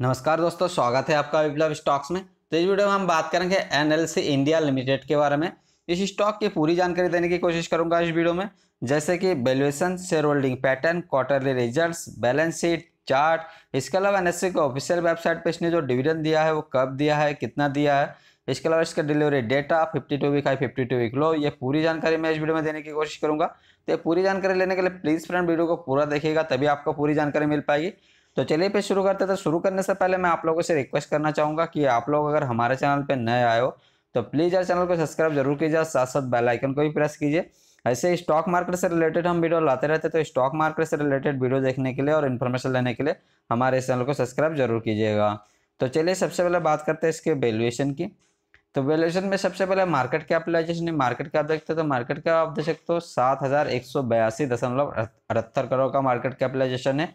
नमस्कार दोस्तों स्वागत है आपका विप्लव स्टॉक्स में तो इस वीडियो में हम बात करेंगे एनएलसी इंडिया लिमिटेड के बारे में इस स्टॉक की पूरी जानकारी देने की कोशिश करूंगा इस वीडियो में जैसे कि valuation share holding pattern quarterly results balance sheet chart इसके अलावा एन को ऑफिशियल वेबसाइट पर इसने जो डिविडेंड दिया है वो कब दिया है कितना दिया है इसके अलावा इसका delivery data fifty two week high two week low ये पूरी जानकारी मैं इस वीडियो में देने की कोशिश करूंगा तो ये पूरी जानकारी लेने के लिए प्लीज़ फ्रेंड वीडियो को पूरा देखिएगा तभी आपको पूरी जानकारी मिल पाएगी तो चलिए फिर शुरू करते तो शुरू करने से पहले मैं आप लोगों से रिक्वेस्ट करना चाहूँगा कि आप लोग अगर हमारे चैनल पर नए आए हो तो प्लीज़ यार चैनल को सब्सक्राइब जरूर कीजिए साथ साथ बेल आइकन को भी प्रेस कीजिए ऐसे स्टॉक मार्केट से रिलेटेड हम वीडियो लाते रहते तो स्टॉक मार्केट से रिलेटेड वीडियो देखने के लिए और इन्फॉर्मेशन लेने के लिए हमारे इस चैनल को सब्सक्राइब जरूर कीजिएगा तो चलिए सबसे पहले बात करते हैं इसके वैल्यूएशन की तो वैल्यूएशन में सबसे पहले मार्केट कैपिटलाइजेशन है मार्केट कैप देखते हो तो मार्केट कैप आप देख सकते हो सात हज़ार एक सौ बयासी दशमलव अठहत्तर करोड़ का मार्केट कैपिटलाइजेशन है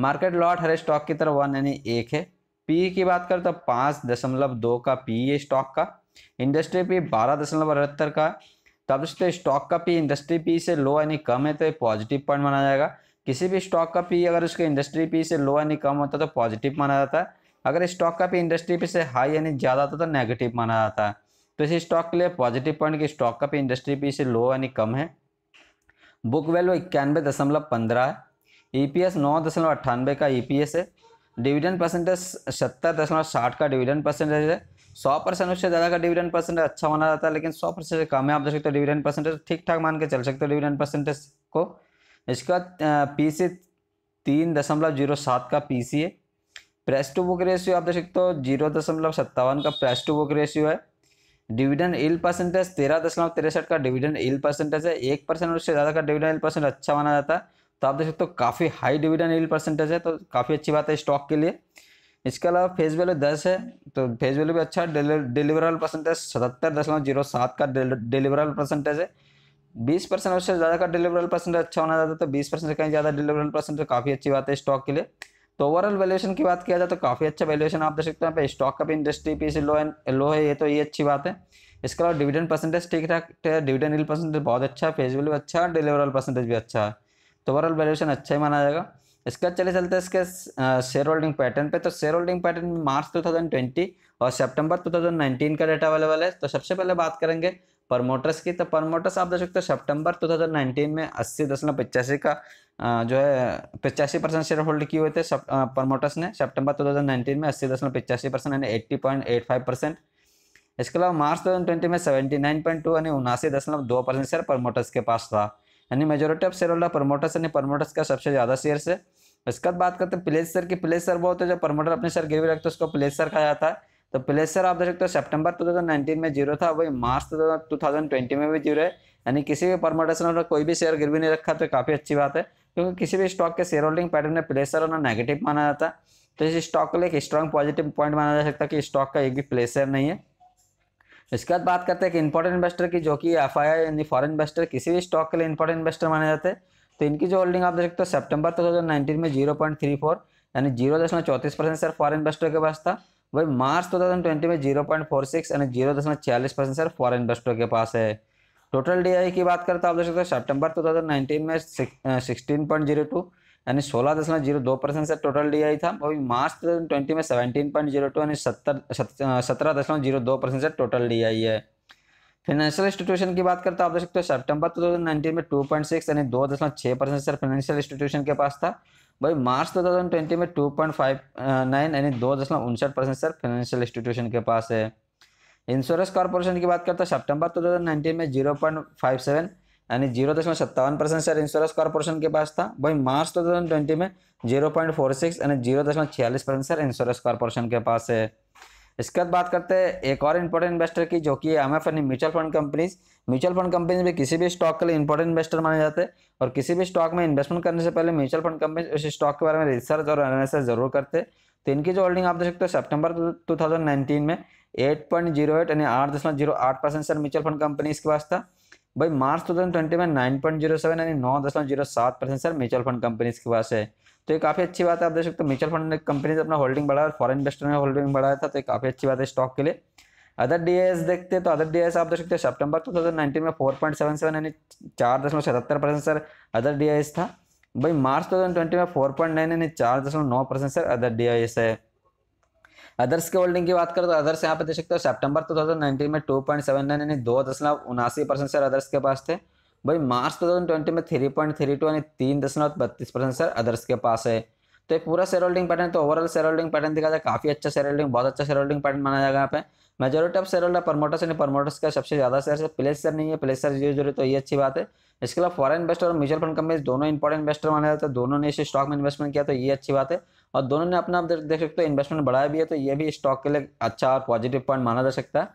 मार्केट लॉट हर स्टॉक की तरफ वन यानी एक है पी की बात करें तो पाँच दशमलव दो का पी है स्टॉक का इंडस्ट्री पी बारह दशमलव अठहत्तर का तब से तो स्टॉक का पी इंडस्ट्री पी से लो यानी कम है तो पॉजिटिव पॉइंट माना जाएगा किसी भी स्टॉक का पी अगर उसके इंडस्ट्री पी से लो यानी कम होता है तो पॉजिटिव माना जाता है अगर स्टॉक का पी इंडस्ट्री पी से हाई यानी ज़्यादा होता तो नेगेटिव माना जाता है तो इसी स्टॉक के लिए पॉजिटिव पॉइंट की स्टॉक का पी इंडस्ट्री पी से लो यानी कम है बुक वैल्यू इक्यानवे दशमलव पंद्रह है ईपीएस e नौ दशमलव अट्ठानबे का ईपीएस e है डिविडेंड परसेंटेज सत्तर दशमलव साठ का डिविडेंड परसेंटेज है सौ परसेंट उससे ज़्यादा का डिविडेंड परसेंटेज अच्छा माना जाता है लेकिन सौ परसेंट से कम है आप देख सकते हो डिविडेंड परसेंटेज ठीक ठाक मान के चल सकते हो डिविडेंड परसेंटेज को इसके बाद पी सी तीन दशमलव जीरो सात का पी सी है प्रेस टू बुक रेशियो आप देख सकते हो जीरो दशमलव सत्तावन का प्रेस टू बुक रेशियो है डिविडेंड इल परसेंटेज तेरह दशमलव तिरसठ का डिविडेंड इल परसेंटेज है एक परसेंट उससे ज़्यादा का डिविडेंड इल परसेंट अच्छा माना जाता है तो आप देख सकते हो काफ़ी हाई डिविडेंड यील्ड परसेंटेज है तो काफ़ी अच्छी बात है स्टॉक के लिए इसके अलावा फेस वैल्यू दस है तो फेस वैल्यू भी अच्छा डिलीवरल परसेंटेज सतहत्तर दशमलव जीरो सात का डिलीवरल परसेंटेज है बीस परसेंट उससे ज़्यादा का डिलीवरल परसेंटेज अच्छा होना चाहता है तो बीस परसेंट से कहीं ज़्यादा डिलीवरल परसेंटेज काफ़ी अच्छी बात है स्टॉक के लिए तो ओवरऑल वैल्यूशन की बात किया जाए तो काफ़ी अच्छा वैल्यूशन आप देख सकते हैं पर स्टॉक का भी industry P low and low है ये तो ये अच्छी बात है इसके अलावा डिविडेंड परसेंटेज ठीक ठाक है डिविडेंड ईल परसेंटेज बहुत अच्छा है फेस वैल्यू अच्छा है डिलीवरल परसेंटेज भी अच्छा है तो ओवरऑल वैल्यूशन अच्छा ही माना जाएगा इसके बाद चले चलते हैं इसके शेयर होल्डिंग पैटर्न पे तो शेयर होल्डिंग पैटर्न में मार्च 2020 और सितंबर 2019 का डेटा अवेलेबल है तो सबसे पहले बात करेंगे परमोटर्स की तो परमोटर्स आप देख सकते हो सितंबर 2019 में अस्सी दशमलव पिचासी का जो है पिचासी परसेंट शेयर होल्ड किए हुए थे परमोटर्स ने सितंबर 2019 में अस्सी दशमलव पिचासी परसेंट यानी eighty point eight five percent इसके अलावा मार्च 2020 में सेवेंटी नाइन पॉइंट टू यानी उनासी दशमलव दो परसेंट शेयर परमोटर्स के पास था यानी majority of share holder promoters यानी प्रमोटर्स का सबसे ज़्यादा शेयर है इसके बाद बात करते हैं प्लेस की प्लेस शेयर वो होते हैं जो प्रमोटर अपने शेयर गिरवी रखते हैं उसको प्लेस कहा जाता है तो प्लेस शेयर आप देख सकते हो थाउजेंड नाइनटीन में जीरो था वही मार्च ट्वेंटी में भी जीरो है यानी किसी भी प्रमोटर ने कोई भी शेयर गिरवी नहीं रखा तो काफ़ी अच्छी बात है क्योंकि किसी भी स्टॉक के शेयर होल्डिंग पैटर्न में प्लेस शेयर होना नेगेटिव माना जाता है तो इस स्टॉक को एक स्ट्रॉन्ग पॉजिटिव पॉइंट माना जा सकता है कि स्टॉक का एक भी प्लेस नहीं है इसके बाद बात करते हैं कि इंपॉर्टेंट इन्वेस्टर की जो कि एफ आई यानी फॉरन इन्वेस्टर किसी भी स्टॉक के लिए इंपॉर्टेंट इन्वेस्टर माने जाते हैं तो इनकी जो होल्डिंग आप देख सकते हो सेप्टेम्बर टू नाइनटीन में जीरो पॉइंट थ्री फोर यानी जीरो दशमलव चौतीस परसेंट सर फॉरन इन्वेस्टर के पास था वही मार्च टू थाउजेंड ट्वेंटी में जीरो पॉइंट फोर सिक्स यानी जीरो दशमलव छियालीस परसेंट सर फॉरन इन्वेस्टर के पास है टोटल डी e की बात करते हैं आप देख सकते हो सेप्टेम्बर टू नाइनटीन में सिक्सटीन पॉइंट जीरो टू यानी सोलह दशमलव जीरो दो परसेंट से टोटल डी आई था अभी मार्च ट्वेंटी में सेवेंटीन पॉइंट जीरो टू यानी सत्तर सत्रह दशमलव जीरो दो परसेंट से टोटल डी आई है फाइनेंशियल इंस्टीट्यूशन की बात करते हैं आप देख सकते हो सितंबर नाइनटीन में टू पॉइंट सिक्स यानी दो दशमलव छः परसेंट सर फाइनेंशियल इंस्टीट्यूशन के पास था भाई मार्च टू थाउजेंड ट्वेंटी में टू पॉइंट फाइव नाइन यानी दो दशमलव उनसठ परसेंट सर फाइनेंशियल इंस्टीट्यूशन के पास है इंश्योरेंस कॉर्पोरेशन की बात करते हैं सितंबर नाइनटीन में जीरो पॉइंट फाइव सेवन यानी जीरो दशमलव सत्तावन परसेंट शेयर इंश्योरेंस कॉर्पोरेशन के पास था वही मार्च टू थाउजेंड ट्वेंटी में जीरो पॉइंट फोर सिक्स यानी जीरो दशमलव छियालीस परसेंट शेयर इंश्योरेंस कॉर्पोरेशन के पास है इसके बाद बात करते हैं एक और इंपॉर्टेंट इन्वेस्टर की जो कि एम एफ यानी mutual fund companies mutual fund companies भी किसी भी स्टॉक के लिए इंपॉर्टेंट इन्वेस्टर माने जाते हैं और किसी भी स्टॉक में इन्वेस्टमेंट करने से पहले म्यूचुअल फंड कंपनीज उस स्टॉक के बारे में रिसर्च और एनालिसिस जरूर करते हैं तो इनकी जो होल्डिंग आप देख सकते हो सेप्टेम्बर टू थाउजेंड नाइनटीन में एट पॉइंट जीरो एट यानी आठ दशमलव जीरो आठ percent share mutual fund companies के पास था भाई मार्च टू तो थाउजेंड ट्वेंटी में नाइन पॉइंट जीरो सेवन यानी नौ दशमलव जीरो सात percent share mutual fund companies के पास है तो ये काफ़ी अच्छी बात है आप देख सकते हो म्यूचुअल फंड कंपनीज अपना होल्डिंग बढ़ाया और फॉरन इन्वेस्टर में होल्डिंग बढ़ाया था तो ये काफ़ी अच्छी बात है स्टॉक के लिए अदर डी देखते तो अदर डी आप देख सकते हो सितंबर 2019 तो में 4.77 यानी चार दशमलव सतहत्तर परसेंट सर अदर डी था भाई मार्च 2020 तो में 4.9 यानी चार दशमलव नौ परसेंट सर अदर डी है अदर्स के होल्डिंग की बात करें तो अदर्स यहाँ पे देख सकते हो सेप्टेम्बर टू में टू पॉइंट सेवन नाइन यानी दो दशमलव उनासी परसेंट सर अदर्स के पास थे भाई मार्च टू ट्वेंटी में थ्री पॉइंट थ्री टू यानी तीन दशमलव बत्तीस परसेंट सर अदर्स के पास है तो एक पूरा शेयर होल्डिंग पैटर्न तो ओवरऑल शेयर होल्डिंग पैटर्न देखा जाए काफी अच्छा शेयर होल्डिंग बहुत अच्छा शेयर होल्डिंग पैटर्न माना जाएगा यहाँ पे majority of share holder promoters यानी प्रमोटर्स का सबसे ज्यादा शेयर है प्लेस शेयर नहीं है प्लेस शेयर जो जुड़े तो ये अच्छी बात है इसके अलावा फॉरन इन्वेस्टर और म्यूचुअल फंड कंपनी दोनों इंपॉर्टेंट इन्वेस्टर माने जाते हैं दोनों ने इस स्टॉक में इन्वेस्टमेंट किया तो ये अच्छी बात है और दोनों ने अपना आप देख सकते हो इन्वेस्टमेंट बढ़ाया भी है तो ये भी स्टॉक के लिए अच्छा और पॉजिटिव पॉइंट माना जा सकता है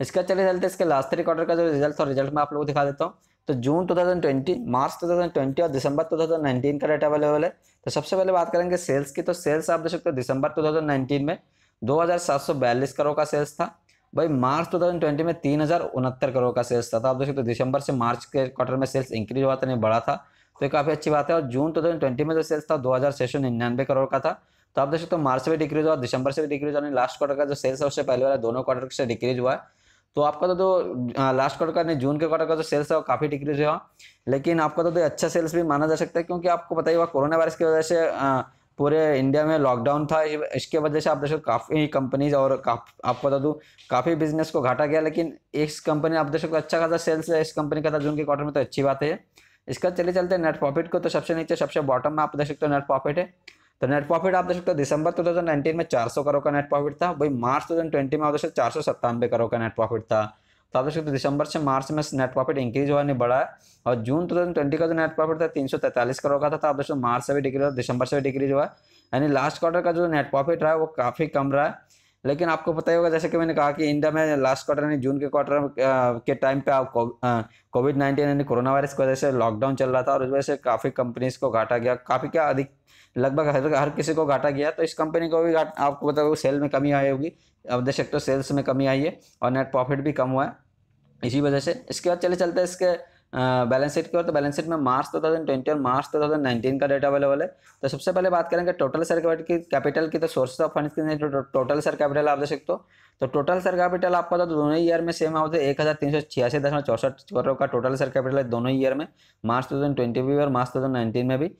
इसका चले चलते इसके लास्ट थ्री क्वार्टर का जो रिजल्ट और रिजल्ट मैं आप लोगों को दिखा देता हूँ तो जून 2020, मार्च 2020 और दिसंबर 2019 का डेटा अवेलेबल है तो सबसे पहले बात करेंगे सेल्स की तो सेल्स आप देख सकते हो दिसंबर 2019 में 2742 करोड़ का सेल्स था भाई मार्च 2020 में तीन करोड़ का सेल्स था तो आप देख सकते हो दिसंबर से मार्च के क्वार्टर में सेल्स इंक्रीज हुआ था नहीं बढ़ा था तो काफ़ी अच्छी बात है और जून टू तो थाउजेंड ट्वेंटी में जो सेल्स था दो हज़ार करोड़ का था तो आप देख सकते हो मार्च से भी डिक्रीज हुआ दिसंबर से भी डिक्रीज हुआ लास्ट क्वार्टर का जो सेल्स है उससे पहले वाला दोनों क्वार्टर से डिक्रीज हुआ है तो आपका तो जो लास्ट हाँ, क्वार्टर का नहीं जून के क्वार्टर का जो सेल्स है वो काफ़ी डिक्रीज हुआ लेकिन आपका तो, तो अच्छा सेल्स भी माना जा सकता है क्योंकि आपको बताइए हुआ कोरोना वायरस की वजह से हाँ, पूरे इंडिया में लॉकडाउन था इसके वजह से आप देखो काफ़ी कंपनीज और आपको बता दूँ काफ़ी बिजनेस को घाटा गया लेकिन इस कंपनी आप देख सकते अच्छा खासा सेल्स है इस कंपनी का था जून के क्वार्टर में तो अच्छी बात है इसका चले चलते नेट प्रॉफिट को तो सबसे नीचे सबसे बॉटम में आप देख सकते हो नेट प्रॉफिट है तो नेट प्रॉफिट आप देख सकते हो दिसंबर 2019 में 400 करोड़ का नेट प्रॉफिट था वही मार्च 2020 में आप देख सकते चार सौ सत्तानवे करोड़ का नेट प्रॉफिट था तो आप देख सकते हो दिसंबर से मार्च में नेट प्रॉफिट इंक्रीज हुआ नहीं बढ़ा और जून ट्वेंटी का जो नेट प्रॉफिट था तीन करोड़ का था तो आप देख सकते मार्च से भी डिक्रीज हुआ दिसंबर से भी डिक्रीज हुआ यानी लास्ट क्वार्टर का जो नेट प्रॉफिट रहा है वो काफ़ी कम रहा है लेकिन आपको पता ही होगा जैसे कि मैंने कहा कि इंडिया में लास्ट क्वार्टर यानी जून के क्वार्टर के टाइम पे आप कोविड नाइन्टीन यानी कोरोना वायरस की वजह से लॉकडाउन चल रहा था और उस वजह से काफ़ी कंपनीज को घाटा गया काफ़ी क्या अधिक लगभग हर हर किसी को घाटा गया तो इस कंपनी को भी घाट आपको पता होगा सेल में कमी आई होगी अब देख सकते हो सेल्स में कमी आई है और नेट प्रॉफिट भी कम हुआ है इसी वजह से इसके बाद चले चलते इसके बैलेंस शीट की और तो बैलेंस शीट में मार्च 2020 और मार्च 2019 का डेटा अवेलेबल है तो सबसे पहले बात करेंगे टोटल सर कैपिटल की कैपिटल की तो सोर्सेज ऑफ फंड्स की तो टोटल सर कैपिटल आप देख सकते हो तो टोटल सर कैपिटल आपका तो दोनों ईयर में सेम आते एक हज़ार तीन सौ छियासी दशमलव चौसठ करोड़ का टोटल सर कैपिटल है दोनों ईयर में मार्च टू थाउजेंड ट्वेंटी भी और मार्च टू थाउजेंड नाइनटीन में भी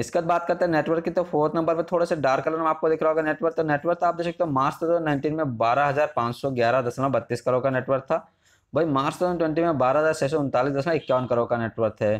इसके बाद बात करते हैं नेटवर्क की तो फोर्थ नंबर पर थोड़ा सा डार्क कलर में आपको दिख रहा होगा नेटवर्क तो नेटवर्क आप देख सकते हो मार्च टू थाउजेंड नाइनटीन में बारह हज़ार पाँच सौ ग्यारह दशमलव बत्तीस करोड़ का नेटवर्क था भाई मार्च टू ट्वेंटी में बारह हज़ार छः सौ उनतालीस दशमलव इक्यावन करोड़ का नेटवर्थ है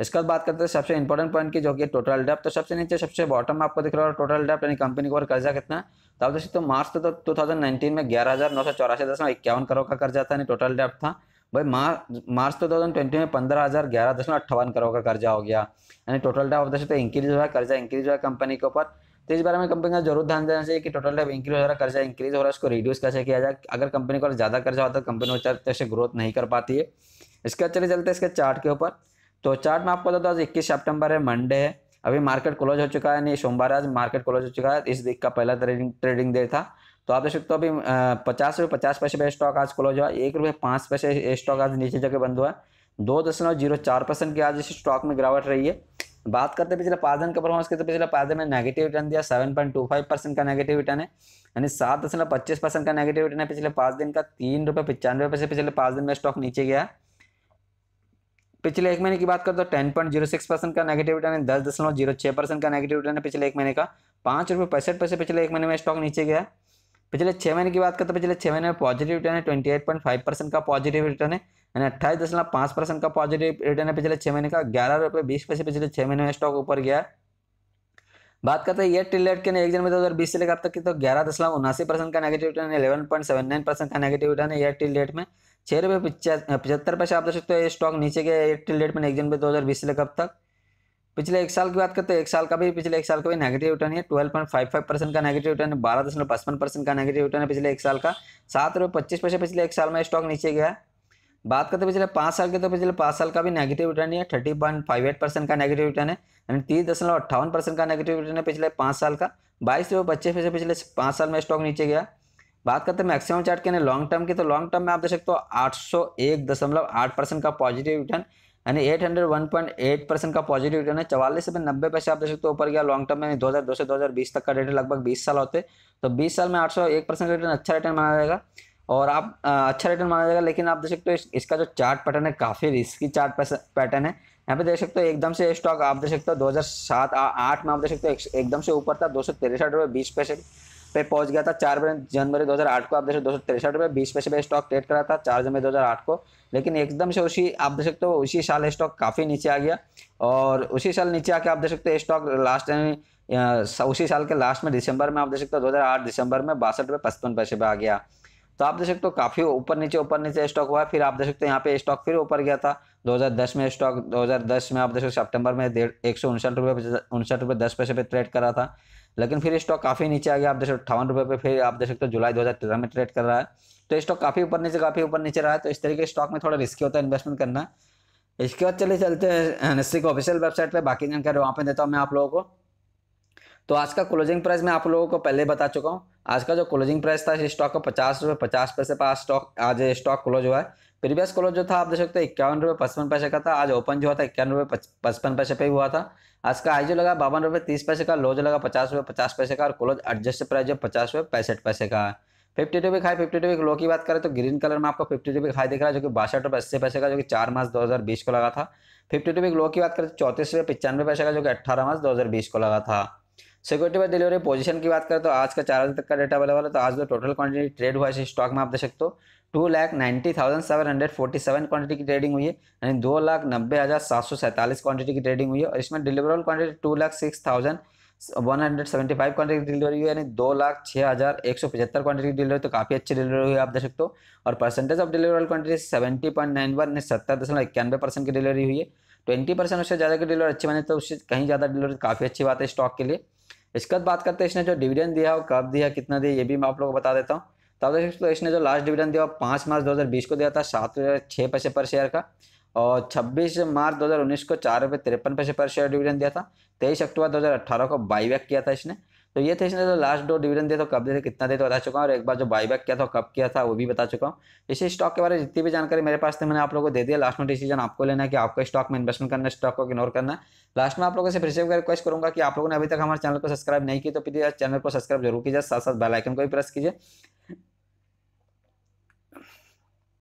इसके बाद बात करते हैं सबसे इंपॉर्टेंट पॉइंट की जो कि टोटल डेप तो सबसे नीचे सबसे बॉटम में आपको दिख रहा है टोटल डेप यानी कंपनी को कर्जा कितना तो आप देखिए तो मार्च तो टू थाउजेंड नाइनटीन में ग्यारह हज़ार नौ सौ चौरासी दशमलव इक्यावन करोड़ का कर्जा था यानी टोटल डेप था भाई मार्च टू थाउजेंड ट्वेंटी में पंद्रह हज़ार ग्यारह दशमलव अट्ठावन करोड़ का कर्जा हो गया यानी टोटल डेप देख सकते इंक्रीज हुआ है कर्जा इंक्रीज हुआ है कंपनी के ऊपर तो इस बारे में कंपनी का जरूर ध्यान देना चाहिए कि टोटल टाइप इंक्रीज हो रहा है कर्जा इंक्रीज हो रहा है उसको रिड्यूस कैसे किया जाए अगर कंपनी को ज़्यादा कर्जा होता है तो कंपनी उच्च से ग्रोथ नहीं कर पाती है इसके चले चलते इसके चार्ट के ऊपर तो चार्ट में आपको बता दो आज इक्कीस सेप्टेम्बर है मंडे है अभी मार्केट क्लोज हो चुका है नहीं सोमवार आज मार्केट क्लोज हो चुका है इस वीक का पहला ट्रेडिंग ट्रेडिंग डे था तो आप देख सकते हो अभी पचास रुपये पचास पैसे पे स्टॉक आज क्लोज हुआ एक रुपये पाँच पैसे स्टॉक आज नीचे जगह बंद हुआ है दो दशमलव जीरो चार परसेंट की आज इस स्टॉक में गिरावट रही है बात करते पिछले दिन के परफॉर्मेंस की तो पिछले दिन में नेगेटिव रिटर्न दिया seven point two five percent का नेगेटिव रिटर्न है यानी सात दशमलव पच्चीस परसेंट का नेगेटिव रिटर्न है पिछले पाँच दिन का तीन रुपये पचानवे पैसे पिछले पाँच दिन में स्टॉक नीचे गया पिछले एक महीने की बात करते तो ten point zero six percent का नेगेटिव रिटर्न है दस दशमलव जीरो छः परसेंट का नेगेटिव रिटर्न है पिछले एक महीने का पाँच रुपये पैंसठ पैसे पिछले एक महीने में स्टॉक नीचे गया पिछले छः महीने की बात करते हैं तो पिछले छः महीने में पॉजिटिव रिटर्न है twenty eight point five percent का पॉजिटिव रिटर्न है यानी अट्ठाईस दशमलव पाँच परसेंट का पॉजिटिव रिटर्न है पिछले छः महीने का ग्यारह रुपये बीस पैसे पिछले छः महीने में स्टॉक ऊपर गया बात करते हैं ये टिलेट के एक जनवरी दो हज़ार बीस से लेकर अब तक की तो ग्यारह दशमलव उनासी परसेंट का नेगेटिव रिटर्न है eleven point seven nine percent का नेगेटिव रिटर्न है ये टिल में छः रुपये पचहत्तर पैसे आप देख सकते हो ये स्टॉक नीचे गया एयर डेट में एक जनवरी दो हज़ार बीस से लेकर अब तक पिछले एक साल की बात करते हैं एक साल का भी पिछले एक साल का भी नेगेटिव रिटर्न है twelve point five five percent का नेगेटिव रिटर्न है बारह दशमलव पचपन परसेंट का नेगेटिव रिटर्न है पिछले एक साल का सात रुपये पच्चीस पैसे पिछले एक साल में स्टॉक नीचे गया बात करते पिछले पाँच साल के तो पिछले पाँच साल का भी नेगेटिव रिटर्न है thirty point five eight percent का नेगेटिव रिटर्न है यानी तीस दशमलव अट्ठावन परसेंट का नेगेटिव रिटर्न है पिछले पाँच साल का बाईस रुपये पच्चीस पैसे पिछले पाँच साल में स्टॉक नीचे गया बात करते हैं मैक्सिमम चार्ट के लॉन्ग टर्म की तो लॉन्ग टर्म में आप देख सकते हो आठ सौ एक दशमलव आठ परसेंट का पॉजिटिव रिटर्न यानी eight hundred one point eight percent का पॉजिटिव रिटर्न है चवालीस से नब्बे पैसे आप देख सकते हो ऊपर गया लॉन्ग टर्म में दो हज़ार दो से दो हज़ार बीस तक का रेट लगभग बीस साल होते तो बीस साल में आठ सौ एक परसेंट रिटर्न अच्छा रिटर्न माना जाएगा और आप अच्छा रिटर्न माना जाएगा लेकिन आप देख सकते हो इसका जो चार्ट पैटर्न है काफ़ी रिस्की चार्ट पैटर्न है यहाँ पे देख सकते हो एकदम से स्टॉक आप देख सकते हो दो हज़ार सात आठ में आप देख सकते हो एकदम से ऊपर था दो सौ तिरसठ रुपये बीस पैसे पे पहुंच गया था चार जनवरी 2008 को आप देख सकते दो सौ तिरसठ रुपये बीस पैसे पे स्टॉक ट्रेड करा था चार जनवरी 2008 को लेकिन एकदम से उसी आप देख सकते हो उसी साल स्टॉक काफ़ी नीचे आ गया और उसी साल नीचे आके आप देख सकते हो स्टॉक लास्ट उसी साल के लास्ट में दिसंबर में आप देख सकते हो दो दिसंबर में बासठ रुपये पचपन पैसे पे आ गया तो आप देख सकते हो काफ़ी ऊपर नीचे ऊपर नीचे स्टॉक हुआ फिर आप देख सकते हो यहाँ पे स्टॉक फिर ऊपर गया था 2010 में स्टॉक 2010 में आप देख सकते सितंबर में एक सौ उनसठ रुपये उनसठ रुपये दस पैसे पे ट्रेड करा था लेकिन फिर स्टॉक काफ़ी नीचे आ गया आप देख सकते अठावन रुपये पे फिर आप देख सकते हो जुलाई तेरह में ट्रेड कर रहा है तो स्टॉक काफ़ी ऊपर नीचे काफ़ी ऊपर नीचे रहा है तो इस तरीके स्टॉक में थोड़ा रिस्की होता है इन्वेस्टमेंट करना इसके बाद चले चलते हैं निश्चित ऑफिशियल वेबसाइट पर बाकी जानकारी वहाँ पर देता हूँ मैं आप लोगों को तो आज का क्लोजिंग प्राइस मैं आप लोगों को पहले बता चुका हूँ आज का जो क्लोजिंग प्राइस था इस स्टॉक का पचास रुपये पचास पैसे पर आज स्टॉक आज स्टॉक क्लोज हुआ है प्रीवियस क्लोज जो था आप देख सकते हैं इक्यावन रुपये पचपन पैसे का था आज ओपन जो हुआ था इक्यावन रुपये पचपन पैसे पे हुआ था आज का हाई जो लगा बावन रुपये तीस पैसे का लो जो लगा पचास रुपये पचास पैसे का और क्लोज एडजस्ट प्राइस जो पचास रुपये पैंसठ पैसे का है fifty two high fifty two low की बात करें तो ग्रीन कलर में आपको फिफ्टी टू खाई दिख रहा है जो कि बासठ रुपये अस्सी पैसे का जो कि चार मार्च दो हज़ार बीस को लगा था फिफ्टी टू लो की बात करें तो चौतीस रुपये पचानवे पैसे का जो कि अट्ठारह मार्च दो हज़ार बीस को लगा था सिक्योरिटी पर डिलीवरी पोजीशन की बात करें तो आज का चार बजे तक का डेटा अवेलेबल है तो आज जो टोटल क्वांटिटी ट्रेड हुआ है इस स्टॉक में आप देख सकते हो two lakh ninety thousand seven hundred forty seven quantity की ट्रेडिंग हुई है यानी दो लाख नब्बे हज़ार सात सौ सैंतालीस क्वांटिटी की ट्रेडिंग हुई है और इसमें deliverable quantity two lakh six thousand one hundred seventy five quantity की डिलीवरी हुई यानी दो लाख छः हज़ार एक सौ पचहत्तर क्वांटिटी की डिलीवरी तो काफ़ी अच्छी डिलीवरी हुई आप देख सकते हो और percentage of deliverable quantity seventy point nine one सत्तर दशमलव इक्यानवे परसेंट की डिलीवरी हुई है ट्वेंटी परसेंट उससे ज़्यादा की डिलीवरी अच्छी बनी तो उससे कहीं ज़्यादा डिलीवरी तो काफ़ी अच्छी बात है स्टॉक के लिए इसके बाद बात करते हैं इसने जो डिविडेंड दिया और कब दिया कितना दिया ये भी मैं आप लोगों को बता देता हूँ तब एक्सप्रेस इसने जो लास्ट डिविडेंड दिया पाँच मार्च दो को दिया था सात छः पैसे पर शेयर का और 26 मार्च 2019 को चार रुपये तिरपन पैसे पर शेयर डिविडेंड दिया था तेईस अक्टूबर 2018 को बाईबैक किया था इसने तो ये थे इसने जो लास्ट दो डिविडेंड दिया तो कब दिए थे कितना दिए तो बता चुका हूँ और एक बार जो बाईबैक किया था कब किया था वो भी बता चुका हूँ इसी स्टॉक के बारे में जितनी भी जानकारी मेरे पास थे मैंने आप लोगों को दे दिया लास्ट में डिसीजन आपको लेना है कि आपको स्टॉक में इन्वेस्टमेंट करना है स्टॉक को इग्नोर करना है लास्ट में आप लोगों से फिर से रिक्वेस्ट करूँगा कि आप लोगों ने अभी तक हमारे चैनल को सब्सक्राइब नहीं किया तो प्लीज़ चैनल को सब्सक्राइब जरूर कीजिए साथ साथ बेलाइकन को भी प्रेस कीजिए